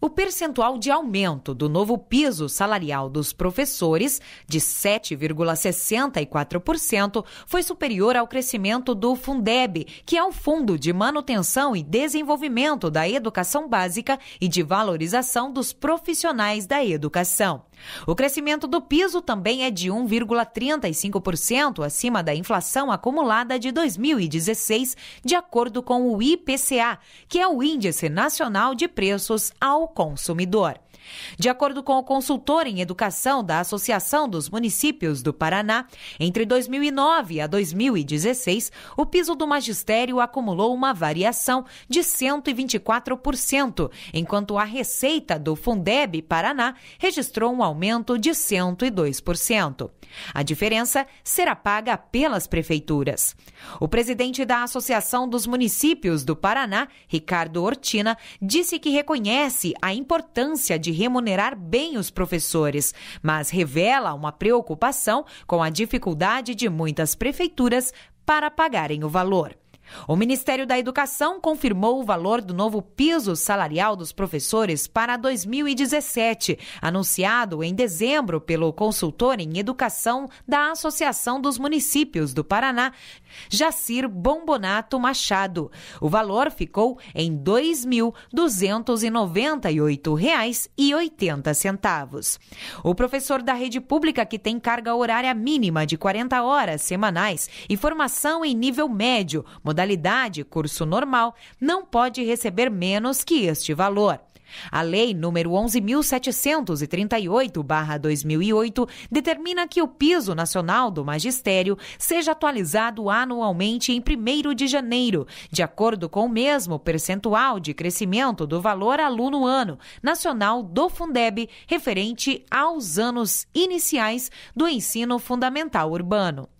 o percentual de aumento do novo piso salarial dos professores, de 7,64%, foi superior ao crescimento do Fundeb, que é o Fundo de Manutenção e Desenvolvimento da Educação Básica e de Valorização dos Profissionais da Educação. O crescimento do piso também é de 1,35% acima da inflação acumulada de 2016, de acordo com o IPCA, que é o Índice Nacional de Preços ao Consumidor. De acordo com o consultor em educação da Associação dos Municípios do Paraná, entre 2009 a 2016, o piso do magistério acumulou uma variação de 124%, enquanto a receita do Fundeb Paraná registrou um aumento de 102%. A diferença será paga pelas prefeituras. O presidente da Associação dos Municípios do Paraná, Ricardo Ortina, disse que reconhece a importância de remunerar bem os professores, mas revela uma preocupação com a dificuldade de muitas prefeituras para pagarem o valor. O Ministério da Educação confirmou o valor do novo piso salarial dos professores para 2017, anunciado em dezembro pelo consultor em educação da Associação dos Municípios do Paraná, Jacir Bombonato Machado. O valor ficou em R$ 2.298,80. O professor da rede pública que tem carga horária mínima de 40 horas semanais e formação em nível médio, modalidade modalidade curso normal não pode receber menos que este valor. A Lei nº 11.738-2008 determina que o piso nacional do magistério seja atualizado anualmente em 1 de janeiro, de acordo com o mesmo percentual de crescimento do valor aluno ano nacional do Fundeb, referente aos anos iniciais do ensino fundamental urbano.